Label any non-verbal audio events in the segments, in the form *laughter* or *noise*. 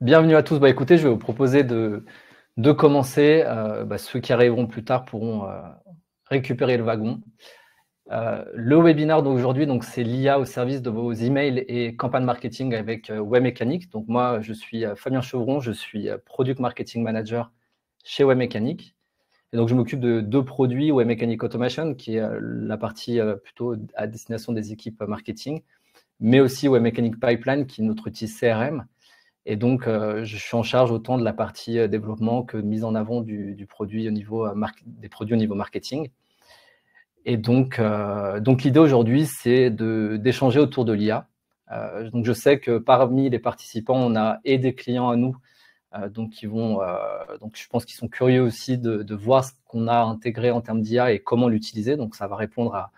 Bienvenue à tous. Bah, écoutez, je vais vous proposer de, de commencer. Euh, bah, ceux qui arriveront plus tard pourront euh, récupérer le wagon. Euh, le webinaire d'aujourd'hui, donc c'est l'IA au service de vos emails et campagnes marketing avec Webmechanic. Donc moi, je suis Fabien Chevron, je suis Product Marketing Manager chez Webmechanic. Et donc je m'occupe de deux produits, Webmechanic Automation, qui est la partie plutôt à destination des équipes marketing, mais aussi Webmechanic Pipeline, qui est notre outil CRM. Et donc, euh, je suis en charge autant de la partie euh, développement que mise en avant du, produit au niveau, euh, des produits au niveau marketing. Et donc, donc l'idée aujourd'hui, c'est d'échanger autour de l'IA. donc, je sais que parmi les participants, on a et des clients à nous, donc qui vont, donc je pense qu'ils sont curieux aussi de, de voir ce qu'on a intégré en termes d'IA et comment l'utiliser. Donc, ça va répondre à,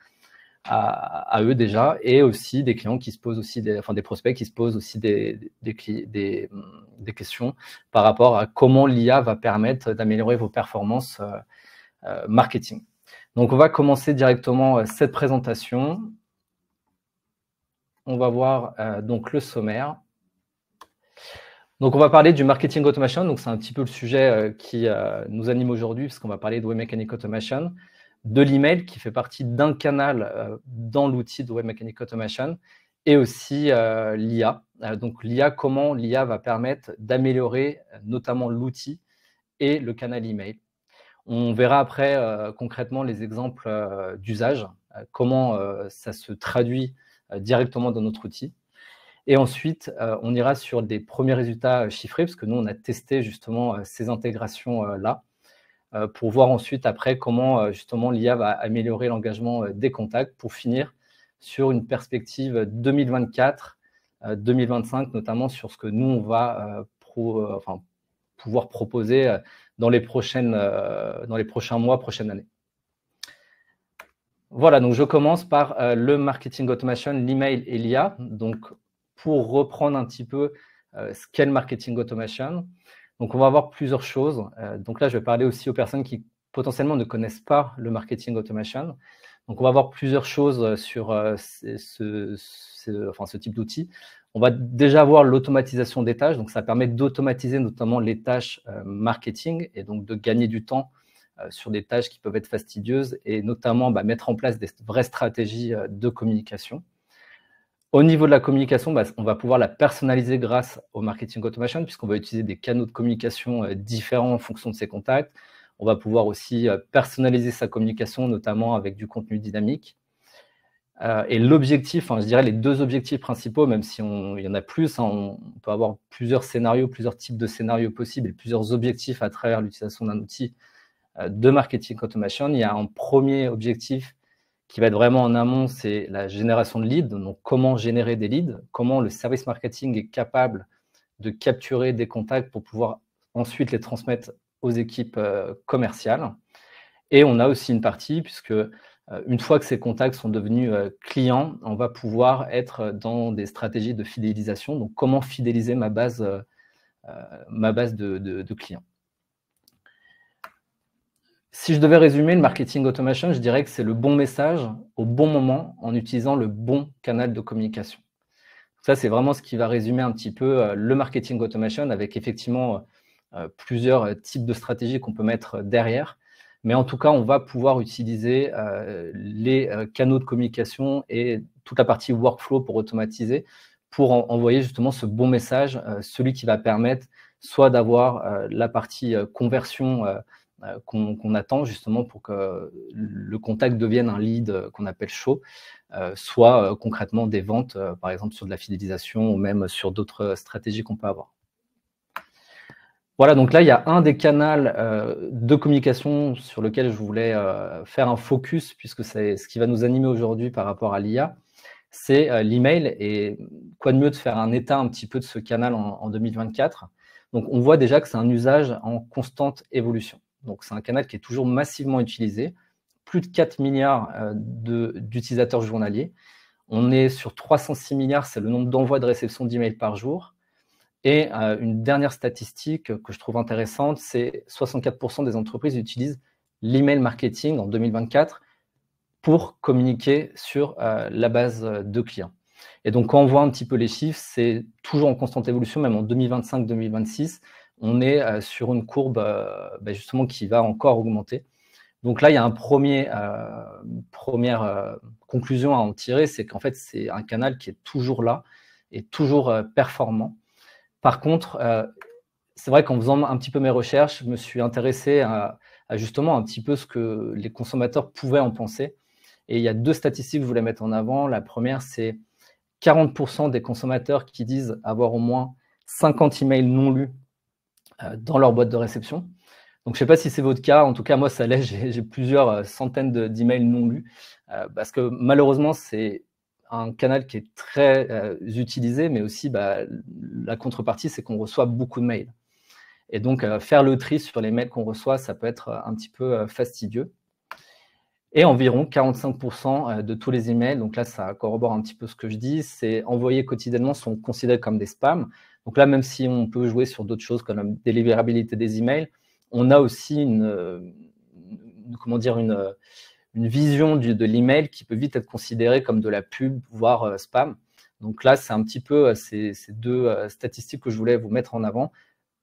à, eux déjà, et aussi des clients qui se posent aussi, des, enfin des prospects qui se posent aussi des, des, mm, des, questions par rapport à comment l'IA va permettre d'améliorer vos performances euh, euh, marketing. Donc on va commencer directement euh, cette présentation. On va voir donc le sommaire. Donc on va parler du marketing automation, donc c'est un petit peu le sujet qui nous anime aujourd'hui, parce qu'on va parler de web mechanic automation de l'email qui fait partie d'un canal euh, dans l'outil de Web Mechanic Automation et aussi euh, l'IA. Euh, donc l'IA, comment l'IA va permettre d'améliorer notamment l'outil et le canal email. On verra après concrètement les exemples d'usage, comment ça se traduit directement dans notre outil. Et ensuite, on ira sur des premiers résultats chiffrés, parce que nous, on a testé justement ces intégrations-là. Euh, pour voir ensuite après comment euh, justement l'IA va améliorer l'engagement euh, des contacts pour finir sur une perspective 2024, 2025, notamment sur ce que nous, on va pouvoir proposer dans les, dans les prochains mois, prochaines années. Voilà, donc je commence par le marketing automation, l'email et l'IA. Donc, pour reprendre un petit peu ce qu'est le marketing automation, donc, on va avoir plusieurs choses. Euh, donc là, je vais parler aussi aux personnes qui potentiellement ne connaissent pas le marketing automation. Donc, on va avoir plusieurs choses euh, sur euh, ce, type d'outil. On va déjà avoir l'automatisation des tâches. Donc, ça permet d'automatiser notamment les tâches marketing et donc de gagner du temps sur des tâches qui peuvent être fastidieuses et notamment bah, mettre en place des vraies stratégies de communication. Au niveau de la communication, bah, on va pouvoir la personnaliser grâce au marketing automation, puisqu'on va utiliser des canaux de communication euh, différents en fonction de ses contacts. On va pouvoir aussi euh, personnaliser sa communication, notamment avec du contenu dynamique. Euh, et l'objectif, je dirais les deux objectifs principaux, même si on, il y en a plus, hein, on peut avoir plusieurs scénarios, plusieurs types de scénarios possibles et plusieurs objectifs à travers l'utilisation d'un outil de marketing automation. Il y a un premier objectif qui va être vraiment en amont, c'est la génération de leads. Donc, comment générer des leads Comment le service marketing est capable de capturer des contacts pour pouvoir ensuite les transmettre aux équipes euh, commerciales. Et on a aussi une partie, puisque euh, une fois que ces contacts sont devenus euh, clients, on va pouvoir être dans des stratégies de fidélisation. Donc, comment fidéliser ma base, ma base de clients si je devais résumer le marketing automation, je dirais que c'est le bon message au bon moment en utilisant le bon canal de communication. Ça, c'est vraiment ce qui va résumer un petit peu euh, le marketing automation avec effectivement euh, euh, plusieurs types de stratégies qu'on peut mettre derrière. Mais en tout cas, on va pouvoir utiliser les canaux de communication et toute la partie workflow pour automatiser, pour envoyer justement ce bon message, celui qui va permettre soit d'avoir la partie conversion euh, qu'on attend justement pour que le contact devienne un lead euh, qu'on appelle chaud, euh, soit concrètement des ventes, par exemple sur de la fidélisation ou même sur d'autres stratégies qu'on peut avoir. Voilà, donc là, il y a un des canaux de communication sur lequel je voulais faire un focus, puisque c'est ce qui va nous animer aujourd'hui par rapport à l'IA, c'est l'email. Et quoi de mieux de faire un état un petit peu de ce canal en 2024 Donc, on voit déjà que c'est un usage en constante évolution. Donc c'est un canal qui est toujours massivement utilisé, plus de 4 milliards euh, d'utilisateurs journaliers. On est sur 306 milliards, c'est le nombre d'envois de réception d'emails par jour. Et euh, une dernière statistique que je trouve intéressante, c'est 64% des entreprises utilisent l'email marketing en 2024 pour communiquer sur euh, la base de clients. Et donc quand on voit un petit peu les chiffres, c'est toujours en constante évolution, même en 2025-2026 on est euh, sur une courbe euh, bah, justement qui va encore augmenter. Donc là, il y a un premier, euh, première conclusion à en tirer, c'est qu'en fait, c'est un canal qui est toujours là et toujours performant. Par contre, c'est vrai qu'en faisant un petit peu mes recherches, je me suis intéressé à, justement un petit peu ce que les consommateurs pouvaient en penser. Et il y a deux statistiques que je voulais mettre en avant. La première, c'est 40% des consommateurs qui disent avoir au moins 50 emails non lus euh, dans leur boîte de réception. Donc, je ne sais pas si c'est votre cas. En tout cas, moi, ça l'est. *laughs* J'ai plusieurs euh, centaines d'emails non lus euh, parce que malheureusement, c'est un canal qui est très utilisé, mais aussi bah, la contrepartie, c'est qu'on reçoit beaucoup de mails. Et donc, faire le tri sur les mails qu'on reçoit, ça peut être un petit peu fastidieux. Et environ 45% de tous les emails, donc là, ça corrobore un petit peu ce que je dis, c'est envoyés quotidiennement sont considérés comme des spams. Donc là, même si on peut jouer sur d'autres choses comme la délivrabilité des emails, on a aussi une, euh, comment dire, euh, une, vision du, de l'email qui peut vite être considérée comme de la pub, voire euh, spam. Donc là, c'est un petit peu ces, deux statistiques que je voulais vous mettre en avant.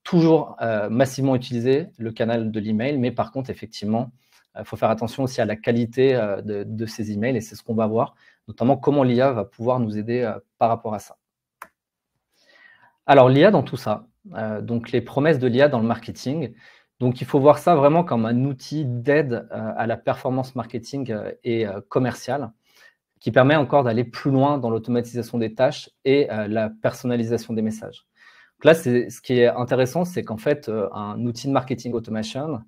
Toujours massivement utiliser le canal de l'email, mais par contre, effectivement, il faut faire attention aussi à la qualité de, ces emails et c'est ce qu'on va voir, notamment comment l'IA va pouvoir nous aider par rapport à ça. Alors, l'IA dans tout ça, euh, donc les promesses de l'IA dans le marketing. Donc, il faut voir ça vraiment comme un outil d'aide euh, à la performance marketing euh, et commerciale qui permet encore d'aller plus loin dans l'automatisation des tâches et la personnalisation des messages. là, ce qui est intéressant, c'est qu'en fait, un outil de marketing automation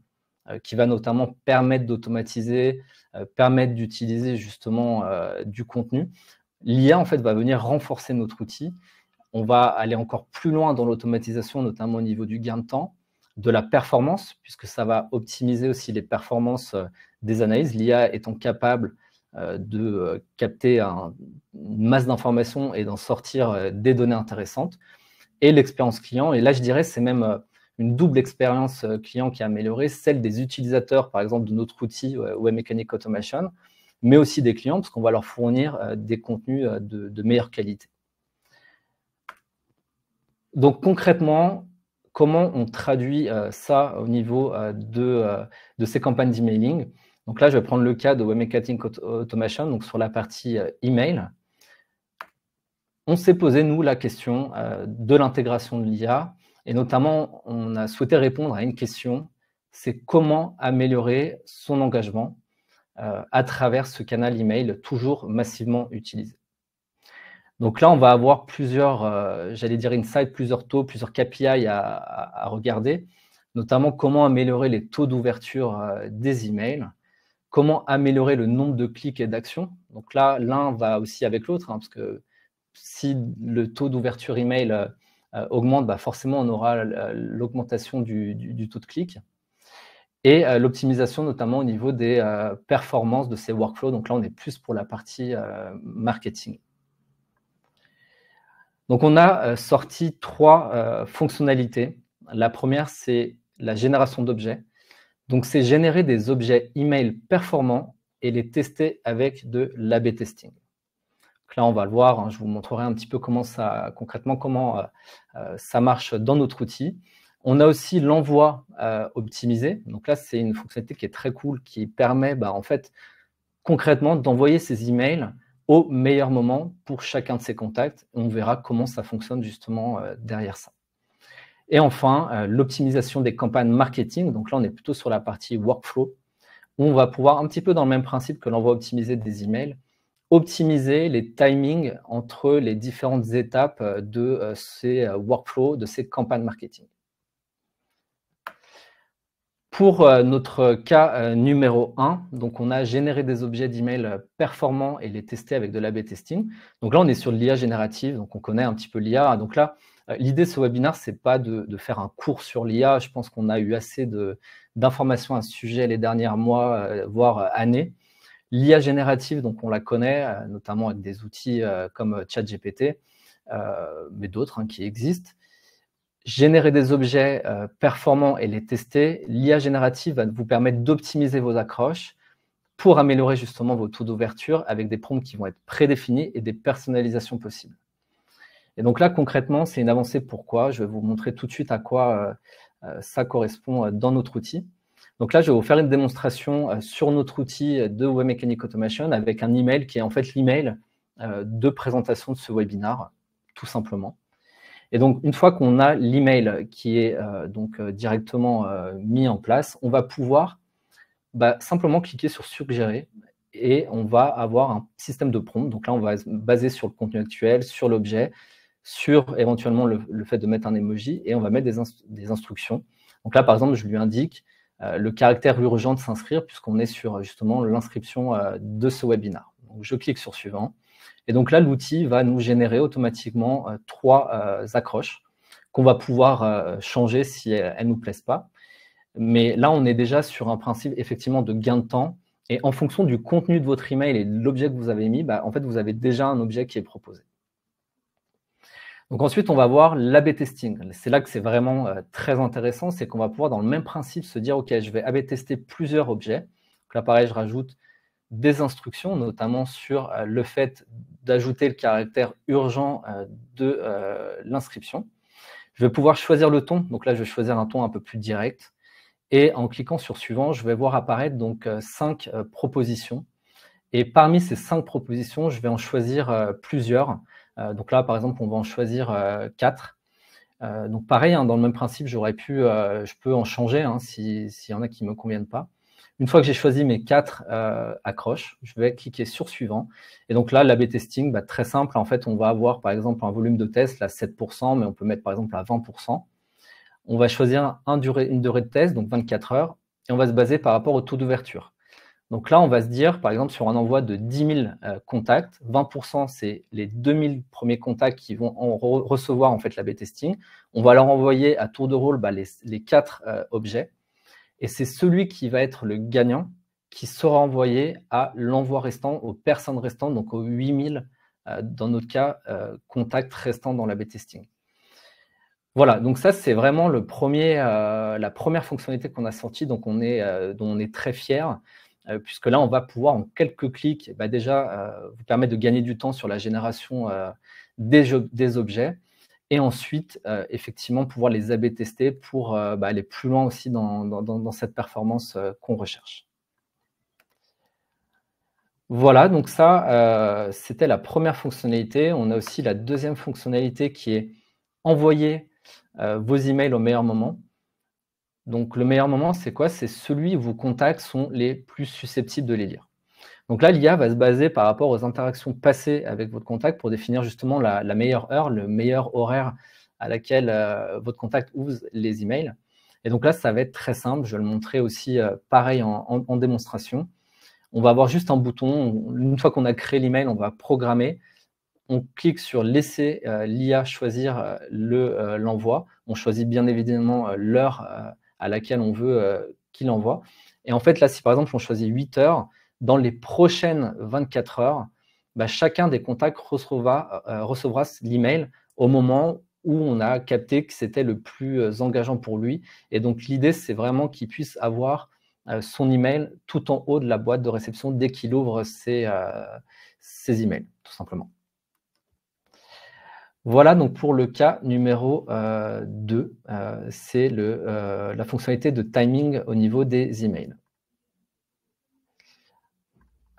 qui va notamment permettre d'automatiser, permettre d'utiliser justement du contenu, l'IA en fait va venir renforcer notre outil on va aller encore plus loin dans l'automatisation, notamment au niveau du gain de temps, de la performance, puisque ça va optimiser aussi les performances euh, des analyses. L'IA étant capable euh, de euh, capter une masse d'informations et d'en sortir des données intéressantes. Et l'expérience client, et là je dirais c'est même une double expérience client qui est améliorée, celle des utilisateurs par exemple de notre outil Web Mechanic Automation, mais aussi des clients parce qu'on va leur fournir des contenus de meilleure qualité donc concrètement, comment on traduit euh, ça au niveau euh, euh, de, ces campagnes d'emailing Donc là, je vais prendre le cas de Web Marketing Automation, donc sur la partie email. On s'est posé, nous, la question de l'intégration de l'IA, et notamment, on a souhaité répondre à une question, c'est comment améliorer son engagement à travers ce canal email toujours massivement utilisé. Donc là, on va avoir plusieurs, euh, j'allais dire insights, plusieurs taux, plusieurs KPI à, regarder, notamment comment améliorer les taux d'ouverture euh, des emails, comment améliorer le nombre de clics et d'actions. Donc là, l'un va aussi avec l'autre, hein, parce que si le taux d'ouverture email euh, augmente, bah forcément, on aura l'augmentation du, du, taux de clic. et l'optimisation notamment au niveau des performances de ces workflows. Donc là, on est plus pour la partie marketing. Donc on a euh, sorti trois euh, fonctionnalités. La première, c'est la génération d'objets. Donc c'est générer des objets email performants et les tester avec de l'AB testing. là, on va le voir, hein, je vous montrerai un petit peu comment ça, concrètement comment euh, ça marche dans notre outil. On a aussi l'envoi optimisé. Donc là, c'est une fonctionnalité qui est très cool, qui permet bah, en fait concrètement d'envoyer ces emails au meilleur moment pour chacun de ces contacts. On verra comment ça fonctionne justement euh, derrière ça. Et enfin, euh, l'optimisation des campagnes marketing. Donc là, on est plutôt sur la partie workflow. On va pouvoir, un petit peu dans le même principe que l'envoi optimisé des emails, optimiser les timings entre les différentes étapes euh, de ces workflows, de ces campagnes marketing. Pour euh, notre cas euh, numéro 1, donc on a généré des objets d'email euh, performants et les tester avec de l'AB testing. Donc là, on est sur l'IA générative, donc on connaît un petit peu l'IA. Donc là, l'idée de ce webinaire, ce n'est pas de, faire un cours sur l'IA. Je pense qu'on a eu assez d'informations à ce sujet les derniers mois, voire années. L'IA générative, donc on la connaît, notamment avec des outils comme ChatGPT, mais d'autres hein, qui existent générer des objets euh, performants et les tester, l'IA générative va vous permettre d'optimiser vos accroches pour améliorer justement vos taux d'ouverture avec des prompts qui vont être prédéfinis et des personnalisations possibles. Et donc là, concrètement, c'est une avancée. Pourquoi Je vais vous montrer tout de suite à quoi euh, euh, ça correspond dans notre outil. Donc là, je vais vous faire une démonstration sur notre outil de Web Automation avec un email qui est en fait l'email de présentation de ce webinar, tout simplement. Et donc, une fois qu'on a l'email qui est euh, donc euh, directement euh, mis en place, on va pouvoir bah, simplement cliquer sur suggérer et on va avoir un système de prompt. Donc là, on va se baser sur le contenu actuel, sur l'objet, sur éventuellement le, fait de mettre un emoji et on va mettre des, des instructions. Donc là, par exemple, je lui indique le caractère urgent de s'inscrire puisqu'on est sur justement l'inscription de ce webinaire je clique sur suivant. Et donc là, l'outil va nous générer automatiquement euh, trois euh, accroches qu'on va pouvoir euh, changer si elles ne nous plaisent pas. Mais là, on est déjà sur un principe effectivement de gain de temps. Et en fonction du contenu de votre email et de l'objet que vous avez mis, bah, en fait, vous avez déjà un objet qui est proposé. Donc ensuite, on va voir l'AB testing. C'est là que c'est vraiment très intéressant, c'est qu'on va pouvoir dans le même principe se dire, OK, je vais AB tester plusieurs objets. Donc là, pareil, je rajoute des instructions, notamment sur euh, le fait d'ajouter le caractère urgent euh, de euh, l'inscription. Je vais pouvoir choisir le ton. Donc là, je vais choisir un ton un peu plus direct. Et en cliquant sur suivant, je vais voir apparaître donc cinq propositions. Et parmi ces cinq propositions, je vais en choisir plusieurs. donc là, par exemple, on va en choisir quatre. donc pareil, hein, dans le même principe, j'aurais pu, je peux en changer hein, s'il y en a qui ne me conviennent pas. Une fois que j'ai choisi mes quatre euh, accroches, je vais cliquer sur suivant. Et donc là, la l'AB testing, bah, très simple. En fait, on va avoir par exemple un volume de test à 7%, mais on peut mettre par exemple à 20%. On va choisir une durée de test, donc 24 heures, et on va se baser par rapport au taux d'ouverture. Donc là, on va se dire, par exemple, sur un envoi de 10 000 euh, contacts, 20%, c'est les 2 000 premiers contacts qui vont recevoir en fait l'AB testing. On va leur envoyer à tour de rôle bah, les, quatre euh, objets. Et c'est celui qui va être le gagnant qui sera envoyé à l'envoi restant, aux personnes restantes, donc aux 8000, euh, dans notre cas, euh, contacts restants dans la B-testing. Voilà, donc ça, c'est vraiment le premier, euh, la première fonctionnalité qu'on a sortie, donc on est, dont on est très fier, puisque là, on va pouvoir, en quelques clics, bah, déjà, vous permettre de gagner du temps sur la génération des objets et ensuite euh, effectivement pouvoir les A-B tester pour euh, bah, aller plus loin aussi dans, cette performance euh, qu'on recherche. Voilà, donc ça, c'était la première fonctionnalité. On a aussi la deuxième fonctionnalité qui est envoyer vos emails au meilleur moment. Donc le meilleur moment, c'est quoi C'est celui où vos contacts sont les plus susceptibles de les lire. Donc là, l'IA va se baser par rapport aux interactions passées avec votre contact pour définir justement la, meilleure heure, le meilleur horaire à laquelle euh, votre contact ouvre les emails. Et donc là, ça va être très simple. Je vais le montrer aussi euh, pareil en, démonstration. On va avoir juste un bouton. Une fois qu'on a créé l'email, on va programmer. On clique sur laisser euh, l'IA choisir l'envoi. on choisit bien évidemment l'heure à laquelle on veut qu'il envoie. Et en fait, là, si par exemple on choisit 8 heures, dans les prochaines 24 heures, bah, chacun des contacts recevra, euh, recevra l'email au moment où on a capté que c'était le plus euh, engageant pour lui. Et donc l'idée, c'est vraiment qu'il puisse avoir euh, son email tout en haut de la boîte de réception dès qu'il ouvre ses, ses, emails, tout simplement. Voilà donc pour le cas numéro 2, c'est la fonctionnalité de timing au niveau des emails.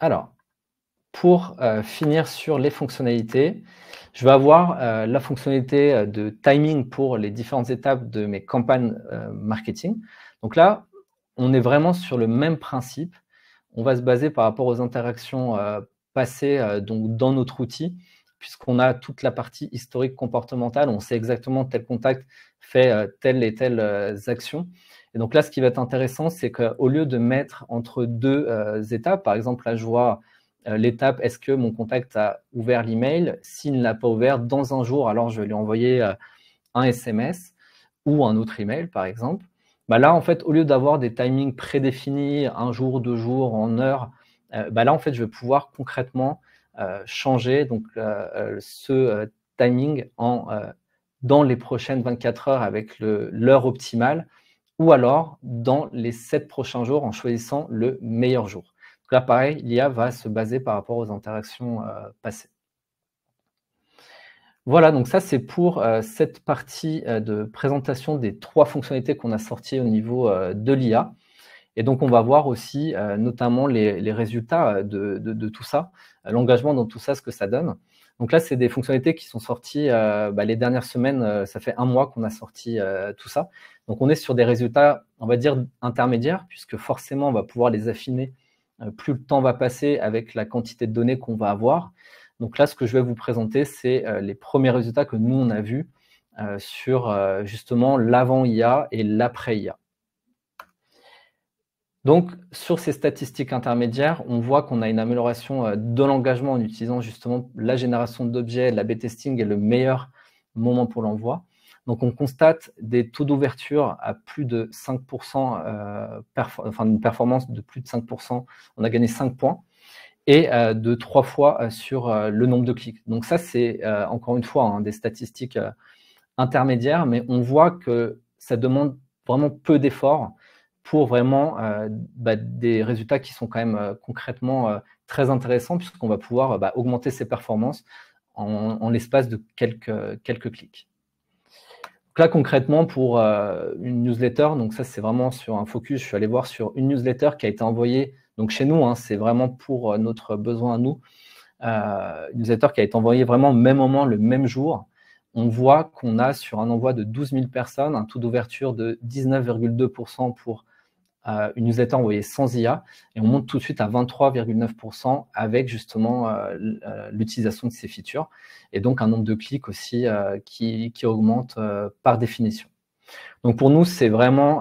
Alors, pour euh, finir sur les fonctionnalités, je vais avoir euh, la fonctionnalité euh, de timing pour les différentes étapes de mes campagnes marketing. Donc là, on est vraiment sur le même principe. On va se baser par rapport aux interactions passées dans notre outil, puisqu'on a toute la partie historique comportementale. On sait exactement tel contact fait telle et telle action. Et donc là, ce qui va être intéressant, c'est qu'au lieu de mettre entre deux euh, étapes, par exemple, là, je vois euh, l'étape est-ce que mon contact a ouvert l'email S'il ne l'a pas ouvert dans un jour, alors je vais lui envoyer euh, un SMS ou un autre email, par exemple. Bah là, en fait, au lieu d'avoir des timings prédéfinis, un jour, deux jours, en heure, bah là, en fait, je vais pouvoir concrètement changer donc, ce timing dans les prochaines 24 heures avec l'heure optimale ou alors dans les sept prochains jours en choisissant le meilleur jour. là, pareil, l'IA va se baser par rapport aux interactions euh, passées. Voilà, donc ça c'est pour euh, cette partie euh, de présentation des trois fonctionnalités qu'on a sorties au niveau de l'IA. Et donc on va voir aussi notamment les, résultats de, tout ça, l'engagement dans tout ça, ce que ça donne. Donc là, c'est des fonctionnalités qui sont sorties euh, bah, les dernières semaines. Euh, ça fait un mois qu'on a sorti euh, tout ça. Donc on est sur des résultats, on va dire, intermédiaires, puisque forcément, on va pouvoir les affiner plus le temps va passer avec la quantité de données qu'on va avoir. Donc là, ce que je vais vous présenter, c'est les premiers résultats que nous, on a vus sur justement l'avant-IA et l'après-IA. Donc, sur ces statistiques intermédiaires, on voit qu'on a une amélioration euh, de l'engagement en utilisant justement la génération d'objets, la B-testing est le meilleur moment pour l'envoi. Donc, on constate des taux d'ouverture à plus de 5%, euh, enfin une performance de plus de 5%. On a gagné 5 points et euh, de 3 fois sur le nombre de clics. Donc, ça, c'est encore une fois hein, des statistiques intermédiaires, mais on voit que ça demande vraiment peu d'efforts pour vraiment euh, bah, des résultats qui sont quand même euh, concrètement euh, très intéressants puisqu'on va pouvoir bah, augmenter ses performances en, l'espace de quelques, quelques clics. Donc là, concrètement, pour une newsletter, donc ça, c'est vraiment sur un focus. Je suis allé voir sur une newsletter qui a été envoyée donc chez nous. Hein, c'est vraiment pour notre besoin à nous. une newsletter qui a été envoyée vraiment au même moment, le même jour. On voit qu'on a sur un envoi de 12 000 personnes un taux d'ouverture de 19,2% pour euh, une newsletter envoyée sans IA et on monte tout de suite à 23,9% avec justement euh, euh, l'utilisation de ces features et donc un nombre de clics aussi euh, qui, augmente par définition. Donc pour nous, c'est vraiment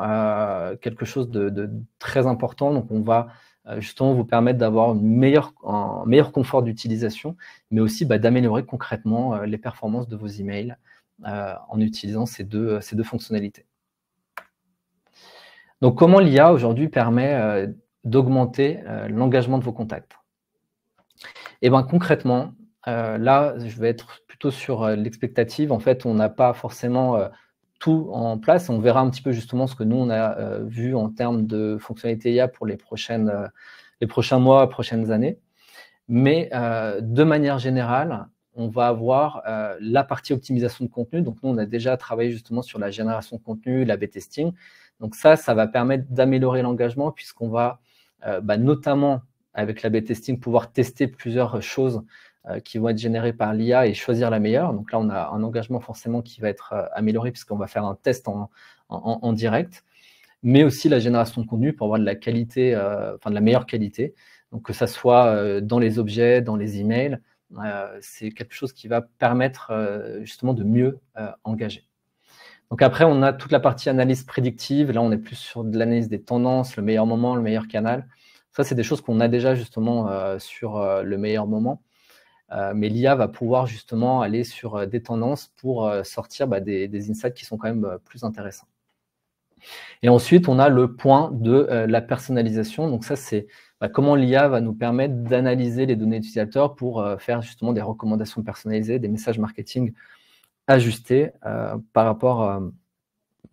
quelque chose de, très important. Donc on va justement vous permettre d'avoir un meilleur confort d'utilisation, mais aussi bah, d'améliorer concrètement les performances de vos emails en utilisant ces deux, ces deux fonctionnalités. Donc, comment l'IA aujourd'hui permet euh, d'augmenter euh, l'engagement de vos contacts eh ben, concrètement, euh, là, je vais être plutôt sur l'expectative. En fait, on n'a pas forcément tout en place. On verra un petit peu justement ce que nous, on a vu en termes de fonctionnalités IA pour les, prochaines, les prochains mois, prochaines années. Mais de manière générale, on va avoir la partie optimisation de contenu. Donc, nous, on a déjà travaillé justement sur la génération de contenu, la B-testing. Donc ça, ça va permettre d'améliorer l'engagement puisqu'on va euh, bah, notamment avec B testing pouvoir tester plusieurs choses euh, qui vont être générées par l'IA et choisir la meilleure. Donc là, on a un engagement forcément qui va être euh, amélioré puisqu'on va faire un test en, en, direct, mais aussi la génération de contenu pour avoir de la qualité, enfin de la meilleure qualité. Donc que ça soit dans les objets, dans les emails, c'est quelque chose qui va permettre justement de mieux engager. Donc après, on a toute la partie analyse prédictive. Là, on est plus sur de l'analyse des tendances, le meilleur moment, le meilleur canal. Ça, c'est des choses qu'on a déjà justement euh, sur euh, le meilleur moment. Euh, mais l'IA va pouvoir justement aller sur des tendances pour sortir bah, des, insights qui sont quand même plus intéressants. Et ensuite, on a le point de la personnalisation. Donc ça, c'est bah, comment l'IA va nous permettre d'analyser les données utilisateurs pour faire justement des recommandations personnalisées, des messages marketing ajusté euh, par, rapport, euh,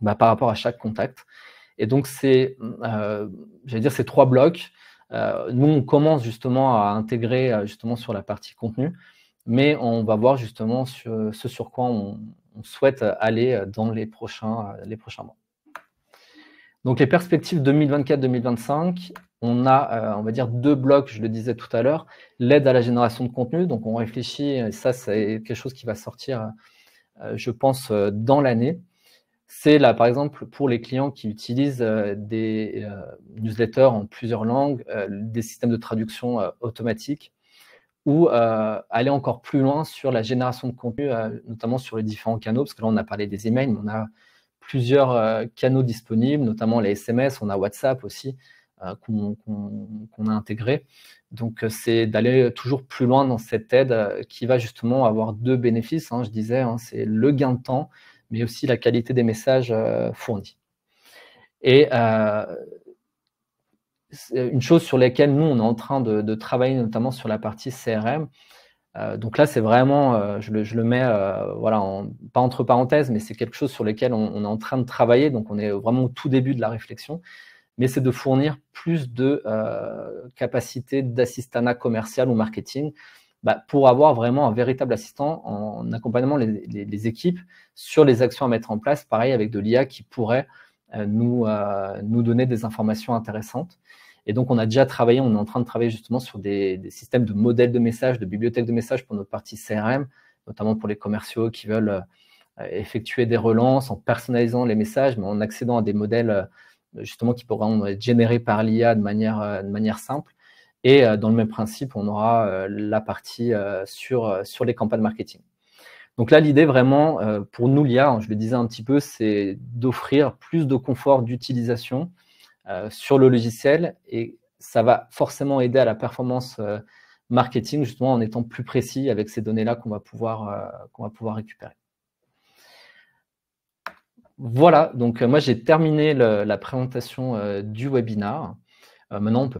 bah, par rapport à chaque contact. Et donc, c'est, euh, j'allais dire, ces trois blocs. nous, on commence justement à intégrer justement sur la partie contenu, mais on va voir justement sur, ce sur quoi on, souhaite aller dans les prochains, les prochains mois. Donc, les perspectives 2024-2025, on a, on va dire, deux blocs, je le disais tout à l'heure, l'aide à la génération de contenu. Donc, on réfléchit, et ça, c'est quelque chose qui va sortir euh, je pense, euh, dans l'année. C'est là, par exemple, pour les clients qui utilisent euh, des newsletters en plusieurs langues, des systèmes de traduction automatique, ou aller encore plus loin sur la génération de contenu, notamment sur les différents canaux, parce que là, on a parlé des emails, mais on a plusieurs canaux disponibles, notamment les SMS, on a WhatsApp aussi, euh, qu'on a intégré. Donc, euh, c'est d'aller toujours plus loin dans cette aide euh, qui va justement avoir deux bénéfices. Hein, je disais, hein, c'est le gain de temps, mais aussi la qualité des messages fournis. Et une chose sur laquelle nous, on est en train de, travailler, notamment sur la partie CRM. donc là, c'est vraiment, je, le, mets, voilà, pas entre parenthèses, mais c'est quelque chose sur lequel on, on, est en train de travailler. Donc, on est vraiment au tout début de la réflexion mais c'est de fournir plus de euh, capacités d'assistanat commercial ou marketing bah, pour avoir vraiment un véritable assistant en accompagnement les, équipes sur les actions à mettre en place, pareil avec de l'IA qui pourrait euh, nous, euh, nous donner des informations intéressantes. Et donc, on a déjà travaillé, on est en train de travailler justement sur des, des systèmes de modèles de messages, de bibliothèques de messages pour notre partie CRM, notamment pour les commerciaux qui veulent effectuer des relances en personnalisant les messages, mais en accédant à des modèles justement qui pourront être générés par l'IA euh, de manière, simple. Et euh, dans le même principe, on aura euh, la partie sur, les campagnes marketing. Donc là, l'idée vraiment, pour nous, l'IA, hein, je le disais un petit peu, c'est d'offrir plus de confort d'utilisation sur le logiciel et ça va forcément aider à la performance marketing, justement en étant plus précis avec ces données-là qu'on va pouvoir récupérer. Voilà, donc euh, moi j'ai terminé la présentation euh, du webinar. Euh, maintenant, on